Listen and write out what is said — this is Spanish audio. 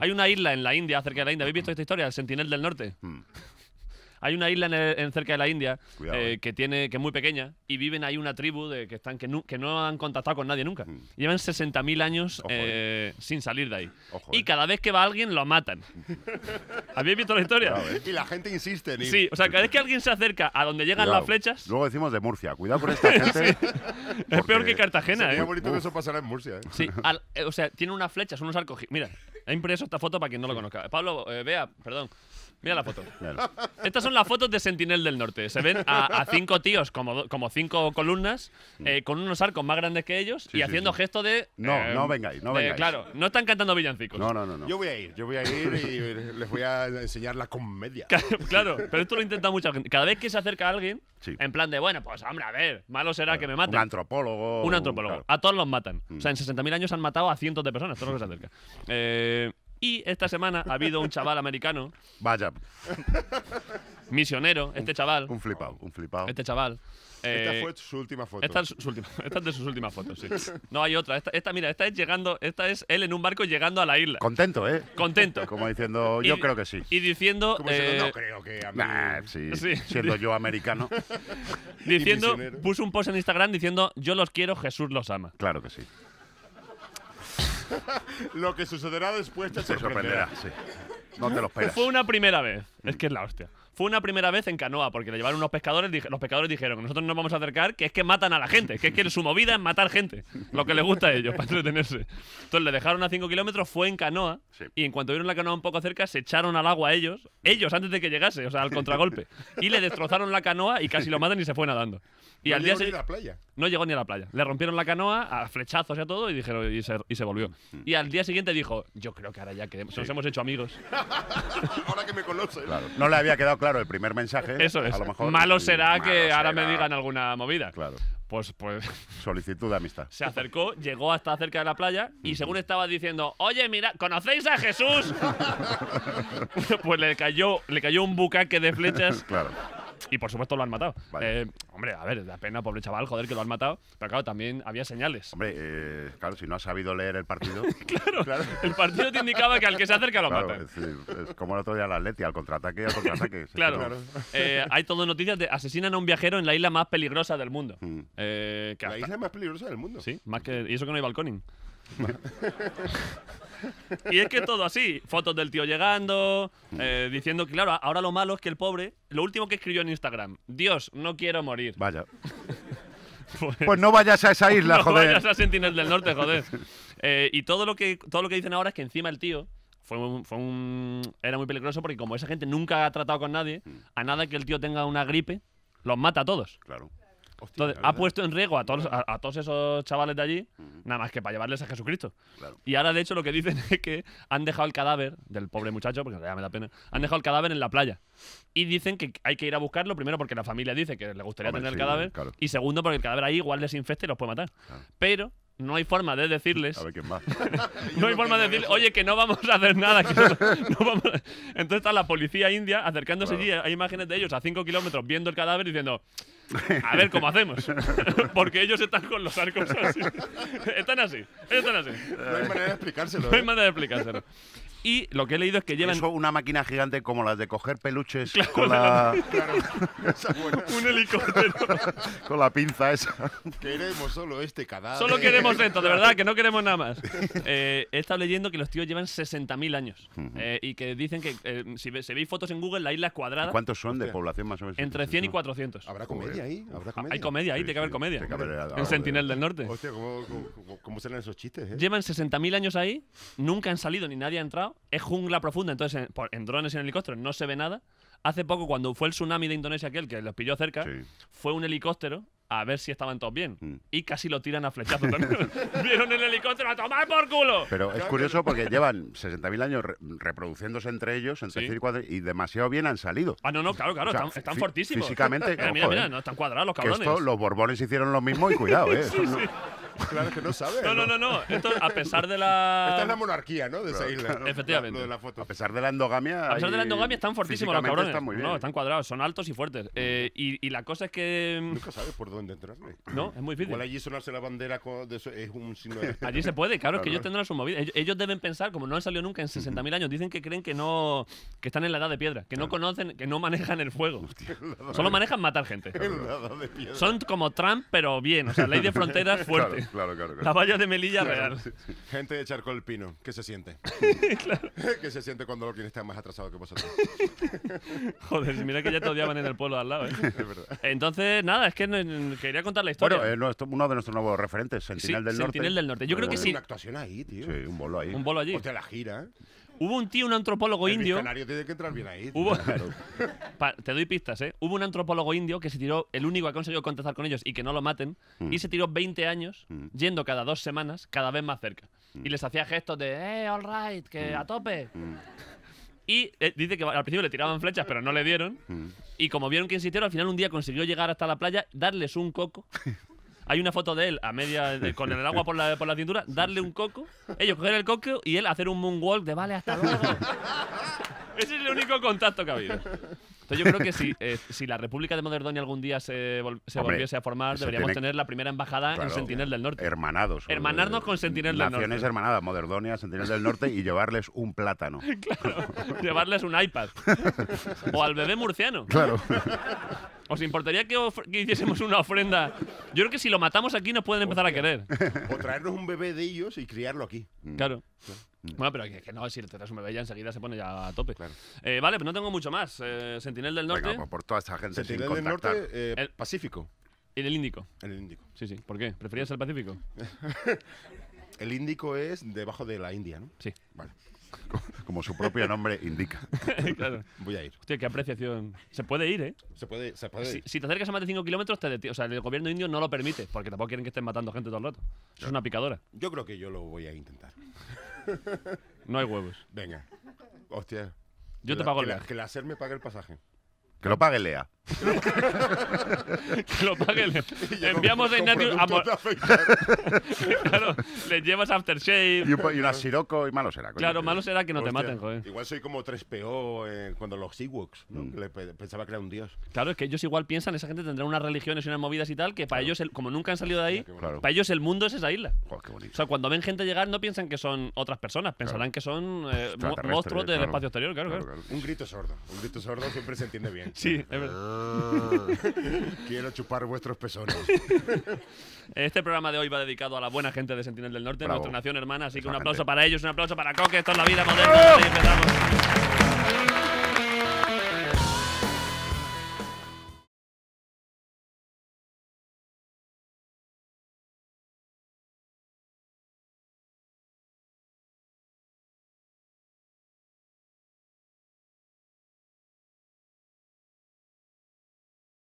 Hay una isla en la India, cerca de la India. ¿Habéis visto esta historia? El Sentinel del Norte. Hmm. Hay una isla en, cerca de la India eh, eh. que tiene que es muy pequeña y viven ahí una tribu de que están que, no han contactado con nadie nunca. Hmm. Llevan 60.000 años eh. sin salir de ahí. y cada vez que va alguien lo matan. ¿Habéis visto la historia? y la gente insiste en Sí, o sea, cada vez que alguien se acerca a donde llegan las flechas. Luego decimos de Murcia. Cuidado con esta gente. Es peor que Cartagena, sería ¿eh? bonito que eso pasara en Murcia, Sí, o sea, tiene unas flechas, unos arcos. Mira, He impreso esta foto para quien no lo conozca. Eh, Pablo, eh, vea, perdón. Mira la foto. Estas son las fotos de Sentinel del Norte. Se ven a, cinco tíos, como, como cinco columnas, mm. eh, con unos arcos más grandes que ellos y haciendo gesto gestos de. No, no vengáis, no vengáis. claro, no están cantando villancicos. No, no, no, Yo voy a ir, yo voy a ir y les voy a enseñar la comedia. claro, pero esto lo intenta mucha gente. Cada vez que se acerca a alguien, en plan de, bueno, pues hombre, a ver, malo será que me maten. Un antropólogo. Un antropólogo. A todos los matan. O sea, en 60.000 mm. años han matado a cientos de personas, todo lo que se acerca. Eh, y esta semana ha habido un chaval americano. Vaya. Misionero, este chaval. Un flipado, un flipado. Este chaval. esta eh, fue su última foto. Esta es, de sus últimas fotos, sí. No hay otra. Esta, mira, esta es llegando. Esta es él en un barco llegando a la isla. Contento, ¿eh? Contento. Como diciendo, yo creo que sí. Y diciendo. no eh, creo que a Siendo yo americano. diciendo, puso un post en Instagram diciendo, yo los quiero, Jesús los ama. Claro que sí. Lo que sucederá después te sorprenderá. sí. No te lo esperas. Fue una primera vez. Es que es la hostia. Fue una primera vez en canoa, porque le llevaron unos pescadores, los pescadores dijeron, nosotros nos vamos a acercar, que es que matan a la gente, que es que su movida es matar gente, lo que les gusta a ellos, para entretenerse. Entonces le dejaron a 5 kilómetros, fue en canoa, y en cuanto vieron la canoa un poco cerca, se echaron al agua a ellos, ellos antes de que llegase, o sea, al contragolpe, y le destrozaron la canoa y casi lo matan y se fue nadando. Y al día llegó ni a la playa. No llegó ni a la playa. Le rompieron la canoa a flechazos y a todo y dijeron y se, volvió. Y al día siguiente dijo, yo creo que ahora ya que nos hemos hecho amigos. ahora que me conoce. No le había quedado claro claro, el primer mensaje. Eso es. malo será que ahora me digan alguna movida. Claro. Pues, pues. Solicitud de amistad. Se acercó, llegó hasta cerca de la playa y según estaba diciendo, oye, mira, ¿conocéis a Jesús? pues le cayó, le cayó un bucaque de flechas. claro y por supuesto lo han matado. Eh, hombre, a ver, da pena, pobre chaval, joder, que lo han matado. Pero claro, también había señales. Hombre, eh, claro, si no has sabido leer el partido. claro, el partido te indicaba que al que se acerca lo mata Es, es, como el otro día la Atleti, al contraataque, al contraataque. claro, claro. Eh, hay todo noticias de asesinan a un viajero en la isla más peligrosa del mundo. Mm. Eh, la isla más peligrosa del mundo. Sí, más que. Y eso que no hay balconing. Y es que todo así, fotos del tío llegando, mm. eh, diciendo diciendo, claro, ahora lo malo es que el pobre, lo último que escribió en Instagram, Dios, no quiero morir. Vaya. Pues, pues, no vayas a esa isla, joder. No vayas a Sentinel del Norte, joder. Eh, y todo lo, que, todo lo que dicen ahora es que encima el tío fue, fue un, era muy peligroso porque como esa gente nunca ha tratado con nadie, mm. a nada que el tío tenga una gripe, los mata a todos. Claro. Entonces, ha puesto en riesgo a todos, a, todos esos chavales de allí, nada más que para llevarles a Jesucristo. Y ahora, de hecho, lo que dicen es que han dejado el cadáver del pobre muchacho, porque ya me da pena, han dejado el cadáver en la playa. Y dicen que hay que ir a buscarlo, primero porque la familia dice que le gustaría tener el cadáver, y segundo porque el cadáver ahí igual les y los puede matar. Pero no hay forma de decirles. no hay forma de decir oye, que no vamos a hacer nada. Entonces está la policía india acercándose allí, hay imágenes de ellos a 5 kilómetros viendo el cadáver y diciendo a ver cómo hacemos. Porque ellos están con los arcos así. están así. están así. No hay manera de explicárselo. No hay ¿eh? manera de explicárselo. Y lo que he leído es que llevan. una máquina gigante como las de coger peluches con la. Claro. Un helicóptero. con la pinza esa. Queremos solo este cadáver. Solo queremos esto, de verdad, que no queremos nada más. Eh, he estado leyendo que los tíos llevan 60.000 años. Eh, y que dicen que eh, si se veis fotos en Google, la isla es cuadrada. ¿Cuántos son de población más o menos? Entre 100 y 400. ¿Habrá comedia ahí? ¿Habrá comedia? Hay comedia ahí, tiene que haber comedia. en Sentinel del Norte. Hostia, ¿cómo, cómo salen esos chistes? Llevan 60.000 años ahí, nunca han salido ni nadie ha entrado es jungla profunda, entonces en, drones y en helicópteros no se ve nada. Hace poco, cuando fue el tsunami de Indonesia aquel que los pilló cerca, fue un helicóptero a ver si estaban todos bien. Mm. Y casi lo tiran a flechazo Vieron el helicóptero a tomar por culo. Pero es curioso porque llevan 60.000 años reproduciéndose entre ellos, entre y demasiado bien han salido. Ah, no, no, claro, claro, están, fortísimos. Físicamente, mira, mira, ¿eh? no están cuadrados los cabrones. Que esto, los borbones hicieron lo mismo y cuidado, ¿eh? sí, sí. Claro que no sabe. No, no, no, no. Esto, a pesar de la. Esta es la monarquía, ¿no? De esa isla. efectivamente. A pesar de la endogamia. A pesar de la endogamia están fortísimos los cabrones. Están No, están cuadrados, son altos y fuertes. Eh, y, la cosa es que. Mm, nunca sabes por dónde entrar No, es muy difícil. Igual allí sonarse la bandera es un signo de... Allí se puede, claro, es que ellos tendrán su movida. Ellos, deben pensar, como no han salido nunca en 60.000 años, dicen que creen que no. que están en la edad de piedra, que no conocen, que no manejan el fuego. Solo manejan matar gente. Son como Trump, pero bien, o sea, ley de fronteras fuerte. Claro, claro, claro. La valla de Melilla real. Gente de Charco el Pino, ¿qué se siente? claro. ¿Qué se siente cuando alguien está más atrasado que vosotros? Joder, mira que ya todavía van en el pueblo al lado, ¿eh? Es verdad. Entonces, nada, es que quería contar la historia. Bueno, eh, uno de nuestros nuevos referentes, Sentinel del Norte. Sentinel del Norte. Yo creo que Una actuación ahí, tío. Sí, un bolo ahí. Un bolo allí. Hostia, la gira. ¿eh? Hubo un tío, un antropólogo indio. El tiene que entrar bien ahí. te doy pistas, ¿eh? Hubo un antropólogo indio que se tiró, el único que ha conseguido contactar con ellos y que no lo maten, mm. y se tiró 20 años mm. yendo cada dos semanas, cada vez más cerca. Mm. Y les hacía gestos de, ¡eh, all right, que a tope! Y eh, dice que al principio le tiraban flechas, pero no le dieron. Y como vieron que insistieron, al final un día consiguió llegar hasta la playa, darles un coco Hay una foto de él a media con el agua por la, por la cintura, darle un coco, ellos coger el coco y él hacer un moonwalk de vale, hasta luego. Ese es el único contacto que ha habido. Entonces yo creo que si, eh, si la República de Moderdonia algún día se, volviese a formar, deberíamos tener la primera embajada en Sentinel del Norte. Hermanados. Eh, Hermanarnos con Sentinel del Norte. Naciones hermanadas, Moderdonia, Sentinel del Norte y llevarles un plátano. claro, llevarles un iPad. O al bebé murciano. Claro. ¿Os importaría que, hiciésemos una ofrenda? Yo creo que si lo matamos aquí nos pueden empezar a querer. O traernos un bebé de ellos y criarlo aquí. Mm. Claro. Mm. Bueno, pero que no, si le traes un bebé ya enseguida se pone ya a tope. Eh, vale, pues no tengo mucho más. Eh, Sentinel del Norte. Pues por toda esta gente Sentinel del Norte, eh, el Pacífico. Y el Índico. el Índico. Sí, sí. ¿Por qué? ¿Preferías el Pacífico? el Índico es debajo de la India, ¿no? Sí. Vale. como su propio nombre indica. Voy a ir. Hostia, qué apreciación. Se puede ir, ¿eh? Se puede, si, ir. si, te acercas a más de 5 kilómetros, te O sea, el gobierno indio no lo permite, porque tampoco quieren que estén matando gente todo el rato. es una picadora. Yo creo que yo lo voy a intentar. no hay huevos. Venga. Hostia. Yo te pago el viaje. que la SER me pague el pasaje. Que lo pague Lea. que lo paguen. Enviamos a Ignatius a claro, les llevas aftershave. Y, una siroco y malo será. Claro, malo será que no te maten, joder. Igual soy como 3PO eh, cuando los sea ¿no? Mm. pensaba que era un dios. Claro, es que ellos igual piensan, esa gente tendrá unas religiones y unas movidas y tal, que para ellos, como nunca han salido de ahí, para ellos el mundo es esa isla. O sea, cuando ven gente llegar no piensan que son otras personas, pensarán que son eh, pues monstruos del espacio exterior, claro, claro. Un grito sordo. Un grito sordo siempre se entiende bien. Sí, es verdad. Ah. Quiero chupar vuestros pezones. este programa de hoy va dedicado a la buena gente de Sentinel del Norte, nuestra nación hermana, así que un aplauso para ellos, un aplauso para Coque, esto es la vida moderna.